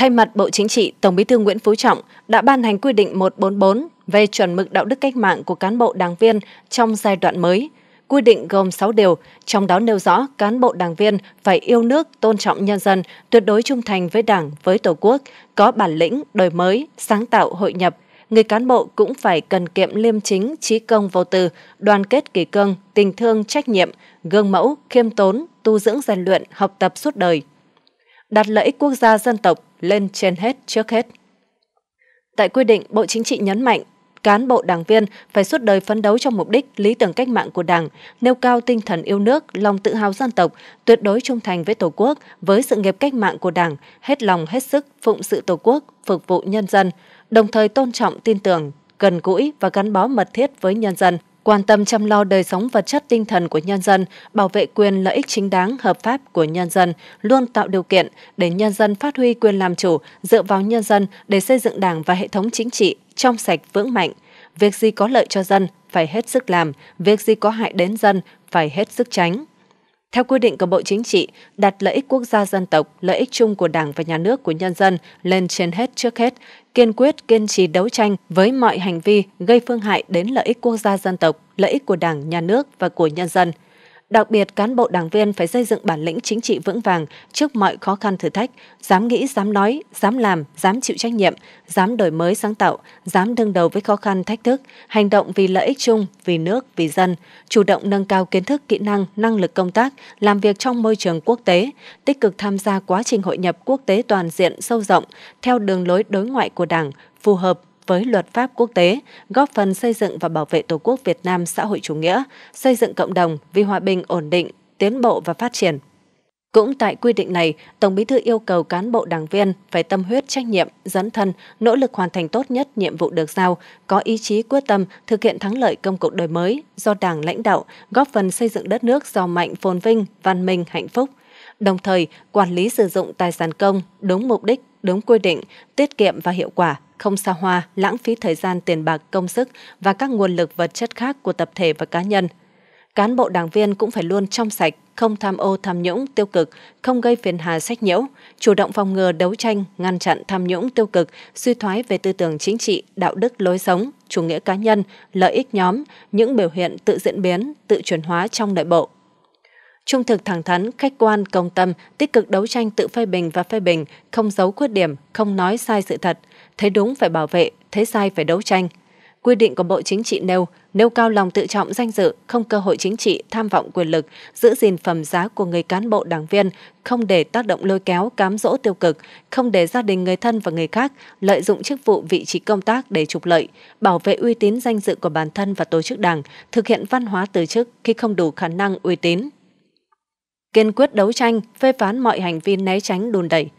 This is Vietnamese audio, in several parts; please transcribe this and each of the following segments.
Thay mặt Bộ Chính trị, Tổng Bí thư Nguyễn Phú Trọng đã ban hành quy định 144 về chuẩn mực đạo đức cách mạng của cán bộ đảng viên trong giai đoạn mới. Quy định gồm 6 điều, trong đó nêu rõ cán bộ đảng viên phải yêu nước, tôn trọng nhân dân, tuyệt đối trung thành với Đảng, với Tổ quốc, có bản lĩnh, đổi mới, sáng tạo, hội nhập. Người cán bộ cũng phải cần kiệm liêm chính, trí công vô tư, đoàn kết kỳ cương, tình thương trách nhiệm, gương mẫu, khiêm tốn, tu dưỡng rèn luyện, học tập suốt đời đặt lợi ích quốc gia dân tộc lên trên hết trước hết. Tại quy định, Bộ Chính trị nhấn mạnh cán bộ đảng viên phải suốt đời phấn đấu cho mục đích lý tưởng cách mạng của Đảng, nêu cao tinh thần yêu nước, lòng tự hào dân tộc, tuyệt đối trung thành với Tổ quốc, với sự nghiệp cách mạng của Đảng, hết lòng hết sức phụng sự Tổ quốc, phục vụ nhân dân, đồng thời tôn trọng tin tưởng, gần gũi và gắn bó mật thiết với nhân dân quan tâm chăm lo đời sống vật chất tinh thần của nhân dân, bảo vệ quyền lợi ích chính đáng hợp pháp của nhân dân, luôn tạo điều kiện để nhân dân phát huy quyền làm chủ, dựa vào nhân dân để xây dựng Đảng và hệ thống chính trị trong sạch vững mạnh. Việc gì có lợi cho dân phải hết sức làm, việc gì có hại đến dân phải hết sức tránh. Theo quy định của Bộ Chính trị, đặt lợi ích quốc gia dân tộc, lợi ích chung của Đảng và Nhà nước của nhân dân lên trên hết trước hết, kiên quyết kiên trì đấu tranh với mọi hành vi gây phương hại đến lợi ích quốc gia dân tộc, lợi ích của Đảng, Nhà nước và của nhân dân – Đặc biệt, cán bộ đảng viên phải xây dựng bản lĩnh chính trị vững vàng trước mọi khó khăn thử thách, dám nghĩ, dám nói, dám làm, dám chịu trách nhiệm, dám đổi mới sáng tạo, dám đương đầu với khó khăn thách thức, hành động vì lợi ích chung, vì nước, vì dân, chủ động nâng cao kiến thức, kỹ năng, năng lực công tác, làm việc trong môi trường quốc tế, tích cực tham gia quá trình hội nhập quốc tế toàn diện sâu rộng theo đường lối đối ngoại của Đảng, phù hợp với luật pháp quốc tế, góp phần xây dựng và bảo vệ Tổ quốc Việt Nam xã hội chủ nghĩa, xây dựng cộng đồng vì hòa bình, ổn định, tiến bộ và phát triển. Cũng tại quy định này, Tổng Bí thư yêu cầu cán bộ đảng viên phải tâm huyết trách nhiệm, dấn thân, nỗ lực hoàn thành tốt nhất nhiệm vụ được giao, có ý chí quyết tâm thực hiện thắng lợi công cuộc đổi mới do Đảng lãnh đạo, góp phần xây dựng đất nước giàu mạnh, phồn vinh, văn minh, hạnh phúc. Đồng thời, quản lý sử dụng tài sản công đúng mục đích, đúng quy định, tiết kiệm và hiệu quả không xa hoa, lãng phí thời gian tiền bạc công sức và các nguồn lực vật chất khác của tập thể và cá nhân. Cán bộ đảng viên cũng phải luôn trong sạch, không tham ô tham nhũng tiêu cực, không gây phiền hà sách nhiễu, chủ động phòng ngừa đấu tranh, ngăn chặn tham nhũng tiêu cực, suy thoái về tư tưởng chính trị, đạo đức lối sống, chủ nghĩa cá nhân, lợi ích nhóm, những biểu hiện tự diễn biến, tự chuyển hóa trong nội bộ, trung thực thẳng thắn, khách quan, công tâm, tích cực đấu tranh tự phê bình và phê bình, không giấu khuyết điểm, không nói sai sự thật, thấy đúng phải bảo vệ, thấy sai phải đấu tranh. Quy định của Bộ Chính trị nêu, nêu cao lòng tự trọng danh dự, không cơ hội chính trị, tham vọng quyền lực, giữ gìn phẩm giá của người cán bộ đảng viên, không để tác động lôi kéo, cám dỗ tiêu cực, không để gia đình người thân và người khác lợi dụng chức vụ vị trí công tác để trục lợi, bảo vệ uy tín danh dự của bản thân và tổ chức đảng, thực hiện văn hóa từ chức khi không đủ khả năng uy tín. Kiên quyết đấu tranh, phê phán mọi hành vi né tránh đùn đẩy,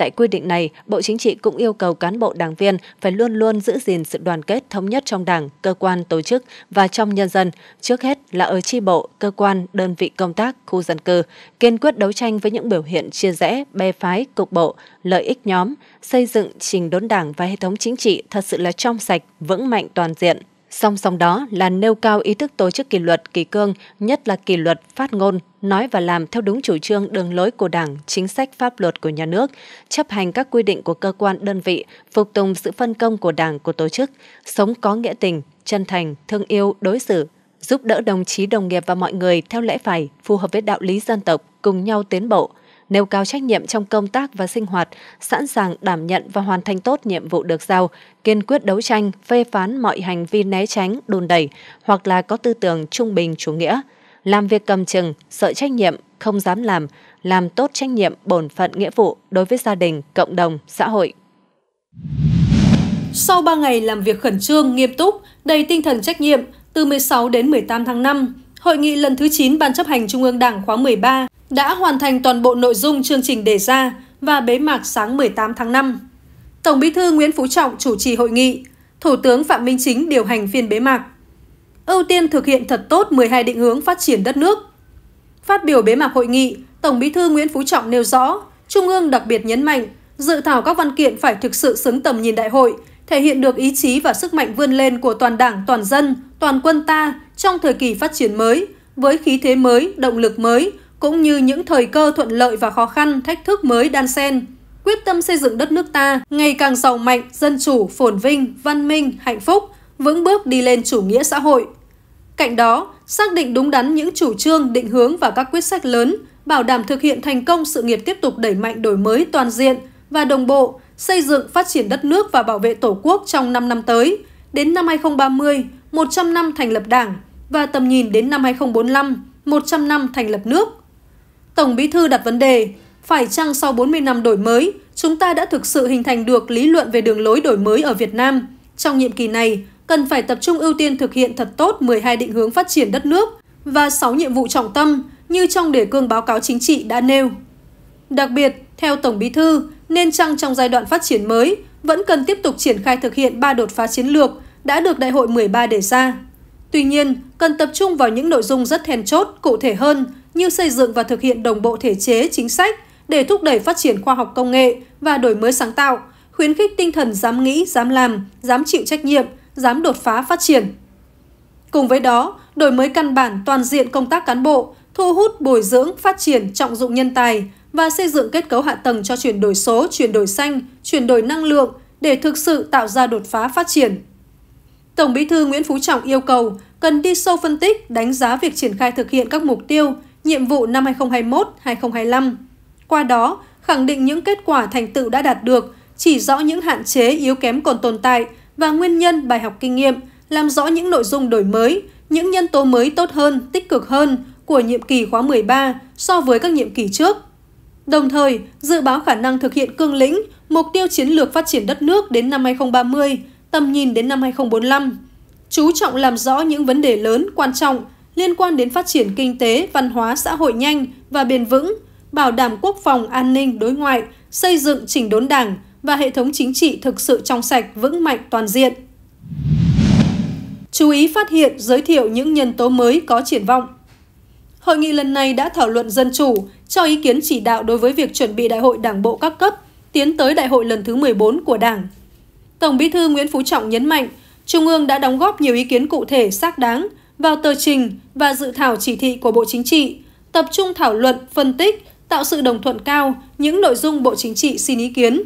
Tại quy định này, Bộ Chính trị cũng yêu cầu cán bộ đảng viên phải luôn luôn giữ gìn sự đoàn kết thống nhất trong đảng, cơ quan, tổ chức và trong nhân dân, trước hết là ở chi bộ, cơ quan, đơn vị công tác, khu dân cư, kiên quyết đấu tranh với những biểu hiện chia rẽ, bè phái, cục bộ, lợi ích nhóm, xây dựng trình đốn đảng và hệ thống chính trị thật sự là trong sạch, vững mạnh toàn diện, Song song đó là nêu cao ý thức tổ chức kỷ luật kỳ cương, nhất là kỷ luật phát ngôn, nói và làm theo đúng chủ trương đường lối của Đảng, chính sách pháp luật của nhà nước, chấp hành các quy định của cơ quan đơn vị, phục tùng sự phân công của Đảng của tổ chức, sống có nghĩa tình, chân thành, thương yêu, đối xử, giúp đỡ đồng chí đồng nghiệp và mọi người theo lẽ phải, phù hợp với đạo lý dân tộc, cùng nhau tiến bộ, nêu cao trách nhiệm trong công tác và sinh hoạt, sẵn sàng đảm nhận và hoàn thành tốt nhiệm vụ được giao, kiên quyết đấu tranh, phê phán mọi hành vi né tránh, đùn đẩy hoặc là có tư tưởng trung bình chủ nghĩa, làm việc cầm chừng, sợ trách nhiệm, không dám làm, làm tốt trách nhiệm bổn phận nghĩa vụ đối với gia đình, cộng đồng, xã hội. Sau 3 ngày làm việc khẩn trương, nghiêm túc, đầy tinh thần trách nhiệm, từ 16 đến 18 tháng 5, Hội nghị lần thứ 9 Ban chấp hành Trung ương Đảng khóa 13 đã hoàn thành toàn bộ nội dung chương trình đề ra và bế mạc sáng 18 tháng 5. Tổng Bí thư Nguyễn Phú Trọng chủ trì hội nghị, Thủ tướng Phạm Minh Chính điều hành phiên bế mạc. Ưu tiên thực hiện thật tốt 12 định hướng phát triển đất nước. Phát biểu bế mạc hội nghị, Tổng Bí thư Nguyễn Phú Trọng nêu rõ, Trung ương đặc biệt nhấn mạnh, dự thảo các văn kiện phải thực sự xứng tầm nhìn đại hội, thể hiện được ý chí và sức mạnh vươn lên của toàn Đảng, toàn dân, toàn quân ta trong thời kỳ phát triển mới, với khí thế mới, động lực mới, cũng như những thời cơ thuận lợi và khó khăn, thách thức mới đan xen. Quyết tâm xây dựng đất nước ta ngày càng giàu mạnh, dân chủ, phồn vinh, văn minh, hạnh phúc, vững bước đi lên chủ nghĩa xã hội. Cạnh đó, xác định đúng đắn những chủ trương, định hướng và các quyết sách lớn, bảo đảm thực hiện thành công sự nghiệp tiếp tục đẩy mạnh đổi mới toàn diện và đồng bộ, xây dựng phát triển đất nước và bảo vệ Tổ quốc trong 5 năm tới, đến năm 2030, 100 năm thành lập Đảng và tầm nhìn đến năm 2045, 100 năm thành lập nước. Tổng Bí thư đặt vấn đề, phải chăng sau 40 năm đổi mới, chúng ta đã thực sự hình thành được lý luận về đường lối đổi mới ở Việt Nam? Trong nhiệm kỳ này, cần phải tập trung ưu tiên thực hiện thật tốt 12 định hướng phát triển đất nước và 6 nhiệm vụ trọng tâm như trong đề cương báo cáo chính trị đã nêu. Đặc biệt, theo Tổng Bí thư, nên chăng trong giai đoạn phát triển mới vẫn cần tiếp tục triển khai thực hiện ba đột phá chiến lược đã được Đại hội 13 đề ra. Tuy nhiên, cần tập trung vào những nội dung rất then chốt, cụ thể hơn như xây dựng và thực hiện đồng bộ thể chế, chính sách để thúc đẩy phát triển khoa học công nghệ và đổi mới sáng tạo, khuyến khích tinh thần dám nghĩ, dám làm, dám chịu trách nhiệm, dám đột phá phát triển. Cùng với đó, đổi mới căn bản toàn diện công tác cán bộ, thu hút, bồi dưỡng, phát triển, trọng dụng nhân tài và xây dựng kết cấu hạ tầng cho chuyển đổi số, chuyển đổi xanh, chuyển đổi năng lượng để thực sự tạo ra đột phá phát triển. Tổng Bí thư Nguyễn Phú Trọng yêu cầu cần đi sâu phân tích, đánh giá việc triển khai thực hiện các mục tiêu, nhiệm vụ năm 2021-2025. Qua đó, khẳng định những kết quả thành tựu đã đạt được, chỉ rõ những hạn chế yếu kém còn tồn tại và nguyên nhân bài học kinh nghiệm, làm rõ những nội dung đổi mới, những nhân tố mới tốt hơn, tích cực hơn của nhiệm kỳ khóa 13 so với các nhiệm kỳ trước. Đồng thời, dự báo khả năng thực hiện cương lĩnh, mục tiêu chiến lược phát triển đất nước đến năm 2030, tầm nhìn đến năm 2045. Chú trọng làm rõ những vấn đề lớn quan trọng liên quan đến phát triển kinh tế, văn hóa xã hội nhanh và bền vững, bảo đảm quốc phòng, an ninh, đối ngoại, xây dựng chỉnh đốn đảng và hệ thống chính trị thực sự trong sạch, vững mạnh toàn diện. Chú ý phát hiện, giới thiệu những nhân tố mới có triển vọng. Hội nghị lần này đã thảo luận dân chủ, cho ý kiến chỉ đạo đối với việc chuẩn bị đại hội đảng bộ các cấp, tiến tới đại hội lần thứ 14 của Đảng. Tổng Bí thư Nguyễn Phú Trọng nhấn mạnh, Trung ương đã đóng góp nhiều ý kiến cụ thể xác đáng – vào tờ trình và dự thảo chỉ thị của Bộ Chính trị, tập trung thảo luận, phân tích, tạo sự đồng thuận cao những nội dung Bộ Chính trị xin ý kiến.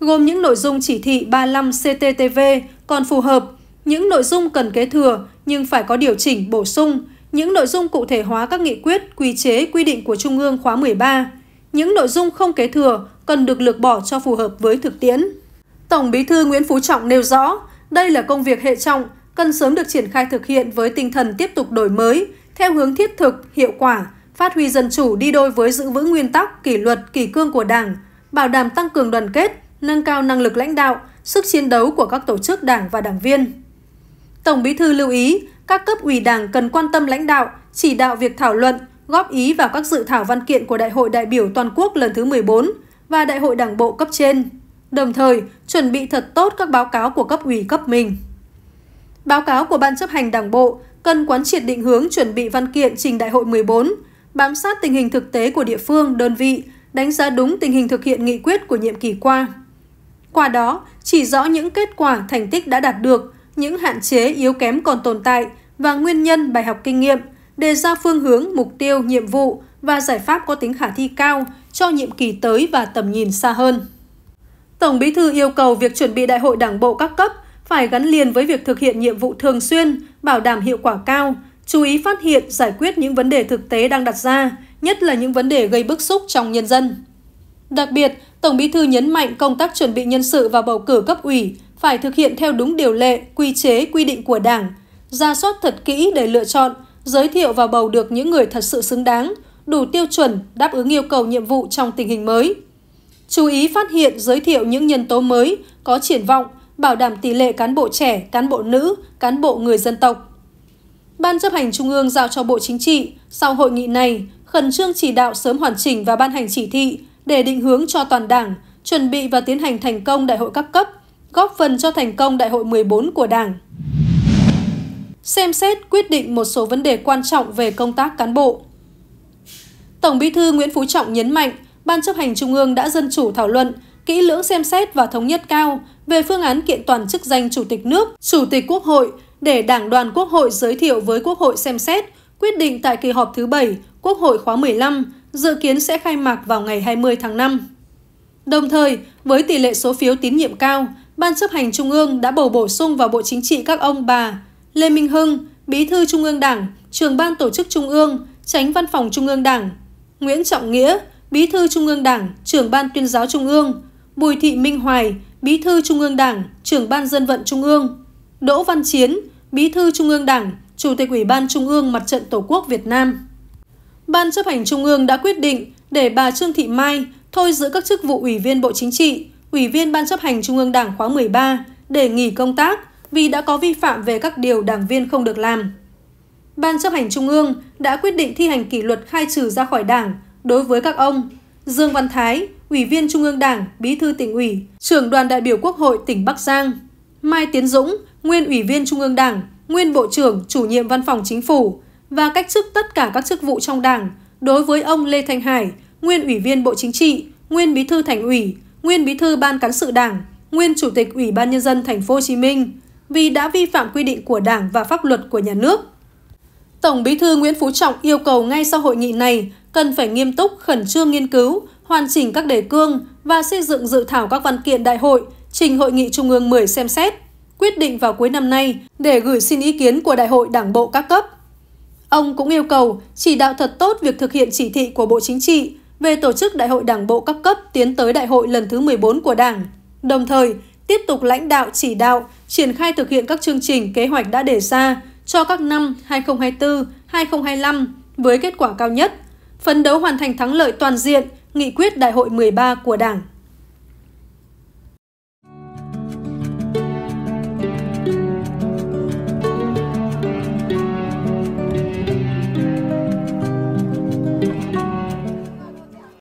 Gồm những nội dung chỉ thị 35 CTTV còn phù hợp, những nội dung cần kế thừa nhưng phải có điều chỉnh, bổ sung, những nội dung cụ thể hóa các nghị quyết, quy chế, quy định của Trung ương khóa 13, những nội dung không kế thừa cần được lược bỏ cho phù hợp với thực tiễn. Tổng Bí thư Nguyễn Phú Trọng nêu rõ, đây là công việc hệ trọng cần sớm được triển khai thực hiện với tinh thần tiếp tục đổi mới, theo hướng thiết thực, hiệu quả, phát huy dân chủ đi đôi với giữ vững nguyên tắc, kỷ luật, kỷ cương của Đảng, bảo đảm tăng cường đoàn kết, nâng cao năng lực lãnh đạo, sức chiến đấu của các tổ chức đảng và đảng viên. Tổng Bí thư lưu ý, các cấp ủy đảng cần quan tâm lãnh đạo, chỉ đạo việc thảo luận, góp ý vào các dự thảo văn kiện của Đại hội đại biểu toàn quốc lần thứ 14 và Đại hội Đảng bộ cấp trên, đồng thời chuẩn bị thật tốt các báo cáo của cấp ủy cấp mình. Báo cáo của Ban chấp hành Đảng bộ cần quán triệt định hướng chuẩn bị văn kiện trình Đại hội 14, bám sát tình hình thực tế của địa phương, đơn vị, đánh giá đúng tình hình thực hiện nghị quyết của nhiệm kỳ qua. Qua đó, chỉ rõ những kết quả, thành tích đã đạt được, những hạn chế yếu kém còn tồn tại và nguyên nhân bài học kinh nghiệm, đề ra phương hướng, mục tiêu, nhiệm vụ và giải pháp có tính khả thi cao cho nhiệm kỳ tới và tầm nhìn xa hơn. Tổng Bí thư yêu cầu việc chuẩn bị đại hội Đảng bộ các cấp phải gắn liền với việc thực hiện nhiệm vụ thường xuyên, bảo đảm hiệu quả cao, chú ý phát hiện, giải quyết những vấn đề thực tế đang đặt ra, nhất là những vấn đề gây bức xúc trong nhân dân. Đặc biệt, Tổng Bí thư nhấn mạnh công tác chuẩn bị nhân sự và bầu cử cấp ủy phải thực hiện theo đúng điều lệ, quy chế, quy định của Đảng, ra soát thật kỹ để lựa chọn, giới thiệu và bầu được những người thật sự xứng đáng, đủ tiêu chuẩn, đáp ứng yêu cầu nhiệm vụ trong tình hình mới. Chú ý phát hiện, giới thiệu những nhân tố mới, có triển vọng, bảo đảm tỷ lệ cán bộ trẻ, cán bộ nữ, cán bộ người dân tộc. Ban chấp hành Trung ương giao cho Bộ Chính trị sau hội nghị này khẩn trương chỉ đạo sớm hoàn chỉnh và ban hành chỉ thị để định hướng cho toàn Đảng, chuẩn bị và tiến hành thành công đại hội các cấp, góp phần cho thành công đại hội 14 của Đảng. Xem xét quyết định một số vấn đề quan trọng về công tác cán bộ. Tổng Bí thư Nguyễn Phú Trọng nhấn mạnh, Ban chấp hành Trung ương đã dân chủ thảo luận kỹ lưỡng xem xét và thống nhất cao về phương án kiện toàn chức danh Chủ tịch nước, Chủ tịch Quốc hội để Đảng đoàn Quốc hội giới thiệu với Quốc hội xem xét, quyết định tại kỳ họp thứ 7, Quốc hội khóa 15, dự kiến sẽ khai mạc vào ngày 20 tháng 5. Đồng thời, với tỷ lệ số phiếu tín nhiệm cao, Ban chấp hành Trung ương đã bầu bổ sung vào Bộ Chính trị các ông bà Lê Minh Hưng, Bí thư Trung ương Đảng, Trường Ban Tổ chức Trung ương, Tránh Văn phòng Trung ương Đảng, Nguyễn Trọng Nghĩa, Bí thư Trung ương Đảng, Trưởng Ban Tuyên giáo Trung ương, Bùi Thị Minh Hoài, Bí thư Trung ương Đảng, trưởng ban dân vận Trung ương, Đỗ Văn Chiến, Bí thư Trung ương Đảng, Chủ tịch Ủy ban Trung ương Mặt trận Tổ quốc Việt Nam. Ban chấp hành Trung ương đã quyết định để bà Trương Thị Mai thôi giữ các chức vụ Ủy viên Bộ Chính trị, Ủy viên Ban chấp hành Trung ương Đảng khóa 13 để nghỉ công tác vì đã có vi phạm về các điều đảng viên không được làm. Ban chấp hành Trung ương đã quyết định thi hành kỷ luật khai trừ ra khỏi đảng đối với các ông Dương Văn Thái, Ủy viên Trung ương Đảng, Bí thư tỉnh ủy, trưởng đoàn đại biểu Quốc hội tỉnh Bắc Giang. Mai Tiến Dũng, nguyên Ủy viên Trung ương Đảng, nguyên Bộ trưởng, chủ nhiệm Văn phòng Chính phủ và cách chức tất cả các chức vụ trong Đảng đối với ông Lê Thanh Hải, nguyên Ủy viên Bộ Chính trị, nguyên Bí thư Thành ủy, nguyên Bí thư Ban cán sự Đảng, nguyên Chủ tịch Ủy ban nhân dân thành phố Hồ Chí Minh vì đã vi phạm quy định của Đảng và pháp luật của nhà nước. Tổng Bí thư Nguyễn Phú Trọng yêu cầu ngay sau hội nghị này cần phải nghiêm túc khẩn trương nghiên cứu, hoàn chỉnh các đề cương và xây dựng dự thảo các văn kiện đại hội trình Hội nghị Trung ương 10 xem xét, quyết định vào cuối năm nay để gửi xin ý kiến của Đại hội Đảng bộ các cấp. Ông cũng yêu cầu chỉ đạo thật tốt việc thực hiện chỉ thị của Bộ Chính trị về tổ chức Đại hội Đảng bộ các cấp tiến tới Đại hội lần thứ 14 của Đảng, đồng thời tiếp tục lãnh đạo chỉ đạo, triển khai thực hiện các chương trình kế hoạch đã đề ra cho các năm 2024, 2025 với kết quả cao nhất, phấn đấu hoàn thành thắng lợi toàn diện – nghị quyết đại hội 13 của Đảng